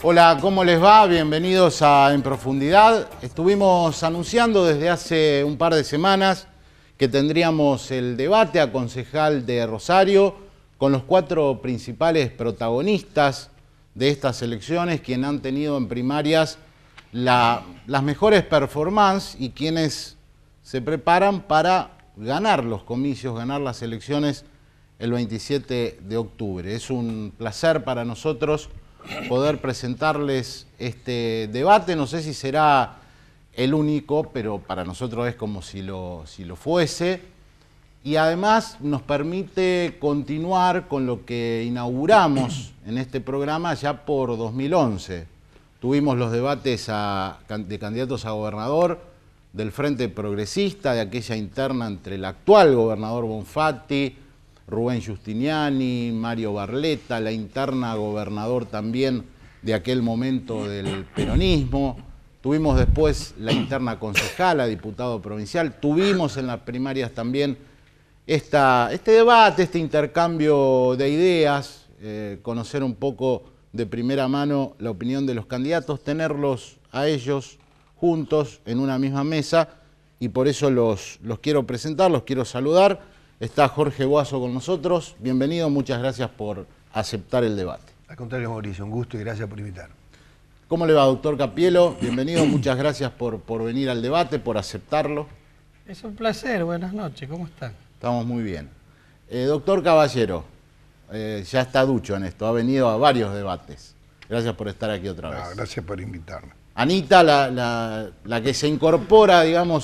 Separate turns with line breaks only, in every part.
Hola, ¿cómo les va? Bienvenidos a En Profundidad. Estuvimos anunciando desde hace un par de semanas que tendríamos el debate a concejal de Rosario con los cuatro principales protagonistas de estas elecciones, quienes han tenido en primarias las mejores performances y quienes se preparan para ganar los comicios, ganar las elecciones el 27 de octubre. Es un placer para nosotros poder presentarles este debate. No sé si será el único, pero para nosotros es como si lo, si lo fuese. Y además nos permite continuar con lo que inauguramos en este programa ya por 2011. Tuvimos los debates de candidatos a gobernador del Frente Progresista, de aquella interna entre el actual gobernador Bonfatti, Rubén Giustiniani, Mario Barleta, la interna gobernador también de aquel momento del peronismo. Tuvimos después la interna concejala, diputado provincial. Tuvimos en las primarias también esta, este debate, este intercambio de ideas, eh, conocer un poco de primera mano la opinión de los candidatos, tenerlos a ellos juntos en una misma mesa y por eso los, los quiero presentar, los quiero saludar. Está Jorge Guaso con nosotros. Bienvenido, muchas gracias por aceptar el debate.
Al contrario, Mauricio, un gusto y gracias por invitar.
¿Cómo le va, doctor Capielo? Bienvenido, muchas gracias por, por venir al debate, por aceptarlo.
Es un placer, buenas noches, ¿cómo están?
Estamos muy bien. Eh, doctor Caballero, eh, ya está ducho en esto, ha venido a varios debates. Gracias por estar aquí otra ah, vez. gracias por invitarme. Anita, la, que se incorpora, digamos,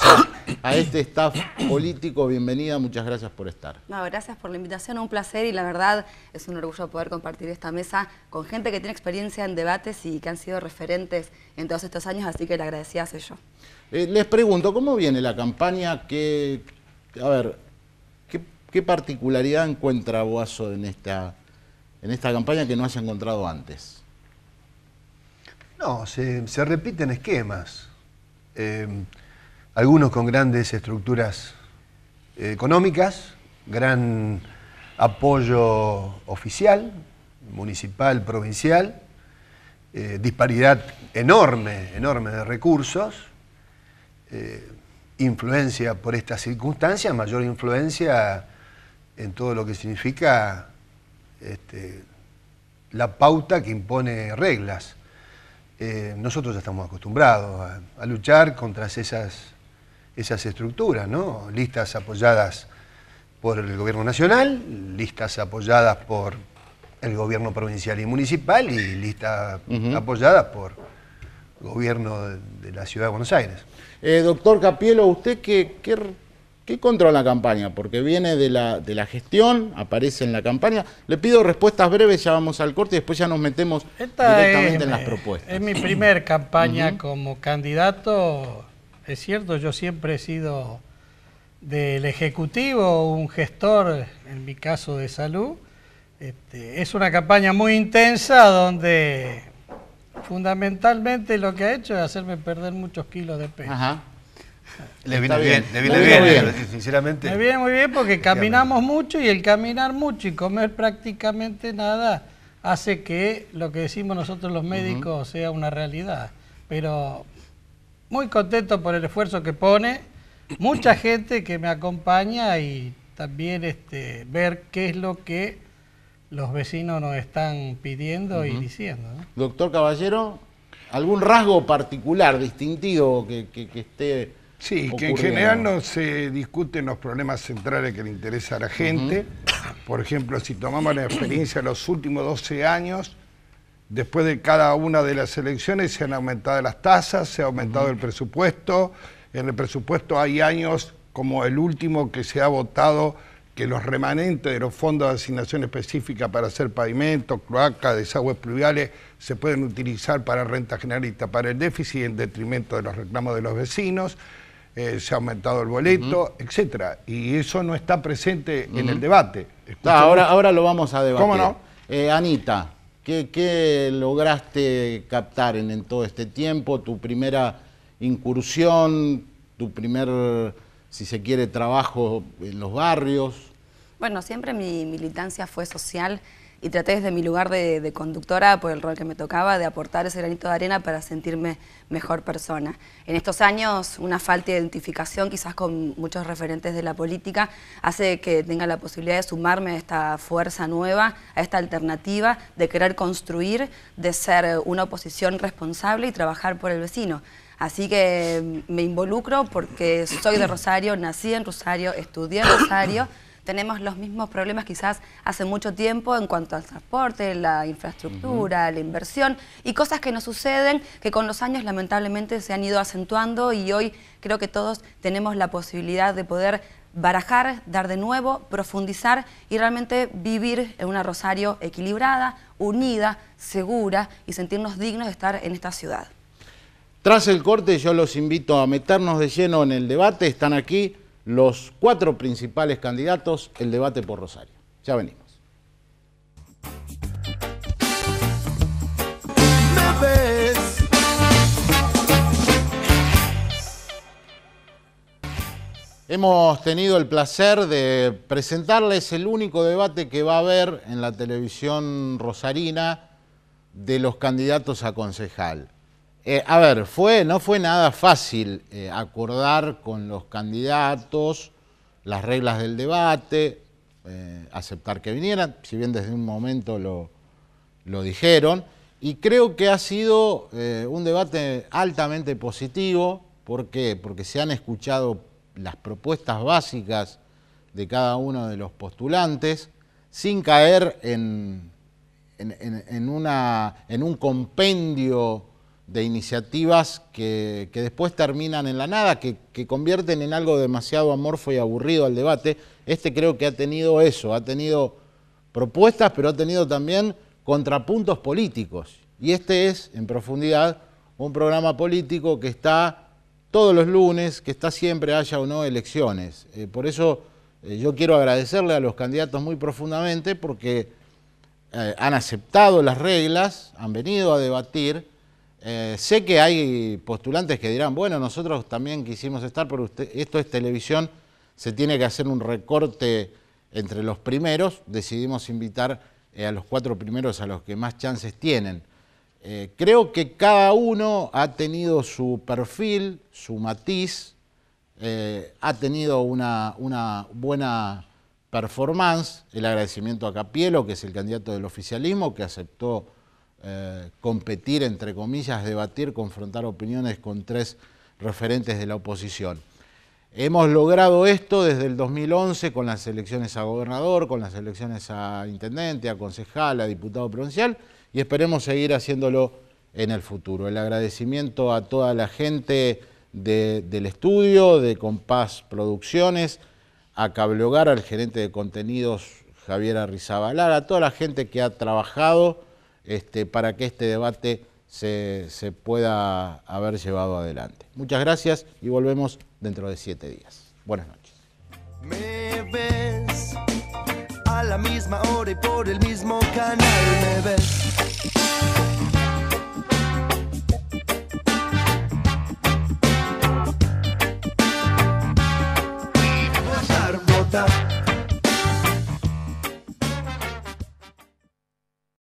a, este staff político, bienvenida, muchas gracias por estar.
gracias por la invitación, un placer y la verdad es un orgullo poder compartir esta mesa con gente que tiene experiencia en debates y que han sido referentes en todos estos años, así que le agradecía soy yo.
Eh, les pregunto, ¿cómo viene la campaña? que, a ver, ¿qué, particularidad encuentra Boazo en esta, en esta campaña que no haya encontrado antes?
No, se, repiten esquemas. Eh, algunos con grandes estructuras eh, económicas, gran apoyo oficial, municipal, provincial, eh, disparidad enorme, enorme de recursos, influencia por estas circunstancias, mayor influencia en todo lo que significa este, la pauta que impone reglas. Eh, nosotros nosotros estamos acostumbrados a, luchar contra esas, esas estructuras, ¿no? Listas apoyadas por el gobierno nacional, listas apoyadas por el gobierno provincial y municipal y listas apoyadas por gobierno de, la Ciudad de Buenos Aires. Eh,
doctor Capielo, ¿usted qué ¿Qué controla la campaña, porque viene de la, gestión, aparece en la campaña. Le pido respuestas breves, ya vamos al corte y después ya nos metemos directamente en las propuestas.
Es mi primer campaña como candidato. Es cierto, yo siempre he sido del Ejecutivo, un gestor, en mi caso de salud. Este, es una campaña muy intensa donde fundamentalmente lo que ha hecho es hacerme perder muchos kilos de peso. Ajá.
Le viene bien, le viene bien, eh, sinceramente. Muy viene muy bien,
porque caminamos mucho y el caminar mucho y comer prácticamente nada hace que lo que decimos nosotros los médicos sea una realidad. Pero muy contento por el esfuerzo que pone, mucha gente que me acompaña y también este, ver qué es lo que los vecinos nos están pidiendo y diciendo.
Doctor Caballero, ¿algún rasgo particular, distintivo que, que esté
Sí, que en general no se discuten los problemas centrales que le interesa a la gente. Por ejemplo, si tomamos la experiencia de los últimos 12 años, después de cada una de las elecciones se han aumentado las tasas, se ha aumentado el presupuesto. En el presupuesto hay años como el último que se ha votado que los remanentes de los fondos de asignación específica para hacer pavimento, cloacas, desagües pluviales, se pueden utilizar para renta general y tapar el déficit en detrimento de los reclamos de los vecinos. Eh, se ha aumentado el boleto, etc. etcétera. Y eso no está presente en el debate.
Ah, ahora, ahora lo vamos a debatir. ¿Cómo no? Eh, Anita, ¿qué, lograste captar en, todo este tiempo? Tu primera incursión, tu primer, si se quiere, trabajo en los barrios.
Bueno, siempre mi militancia fue social y traté desde mi lugar de, conductora, por el rol que me tocaba, de aportar ese granito de arena para sentirme mejor persona. En estos años, una falta de identificación, quizás con muchos referentes de la política, hace que tenga la posibilidad de sumarme a esta fuerza nueva, a esta alternativa, de querer construir, de ser una oposición responsable y trabajar por el vecino. Así que me involucro porque soy de Rosario, nací en Rosario, estudié en Rosario tenemos los mismos problemas quizás hace mucho tiempo en cuanto al transporte, la infraestructura, la inversión y cosas que nos suceden que con los años lamentablemente se han ido acentuando y hoy creo que todos tenemos la posibilidad de poder barajar, dar de nuevo, profundizar y realmente vivir en una Rosario equilibrada, unida, segura y sentirnos dignos de estar en esta ciudad.
Tras el corte yo los invito a meternos de lleno en el debate, están aquí los cuatro principales candidatos, el debate por Rosario. Ya venimos. Hemos tenido el placer de presentarles el único debate que va a haber en la televisión rosarina de los candidatos a concejal. Eh, a ver, fue, no fue nada fácil eh, acordar con los candidatos las reglas del debate, eh, aceptar que vinieran, si bien desde un momento lo, lo dijeron. Y creo que ha sido un debate altamente positivo. ¿Por qué? Porque se han escuchado las propuestas básicas de cada uno de los postulantes, sin caer en, en un compendio de iniciativas que, después terminan en la nada, que, convierten en algo demasiado amorfo y aburrido al debate. Este creo que ha tenido eso, ha tenido propuestas, pero ha tenido también contrapuntos políticos. Y este es, en profundidad, un programa político que está todos los lunes, que está siempre, haya o no elecciones. Eh, por eso eh, yo quiero agradecerle a los candidatos muy profundamente porque eh, han aceptado las reglas, han venido a debatir eh, sé que hay postulantes que dirán, bueno, nosotros también quisimos estar, pero esto es televisión, se tiene que hacer un recorte entre los primeros, decidimos invitar eh, a los cuatro primeros a los que más chances tienen. Eh, creo que cada uno ha tenido su perfil, su matiz, ha tenido una, una buena performance, el agradecimiento a Capielo, que es el candidato del oficialismo, que aceptó eh, competir, entre comillas, debatir, confrontar opiniones con tres referentes de la oposición. Hemos logrado esto desde el 2011 con las elecciones a gobernador, con las elecciones a intendente, a concejal, a diputado provincial y esperemos seguir haciéndolo en el futuro. El agradecimiento a toda la gente del estudio, de Compás Producciones, a Cablogar, al gerente de contenidos Javier Arrizabalaga, a toda la gente que ha trabajado este, para que este debate se, pueda haber llevado adelante. Muchas gracias y volvemos dentro de siete días. Buenas noches.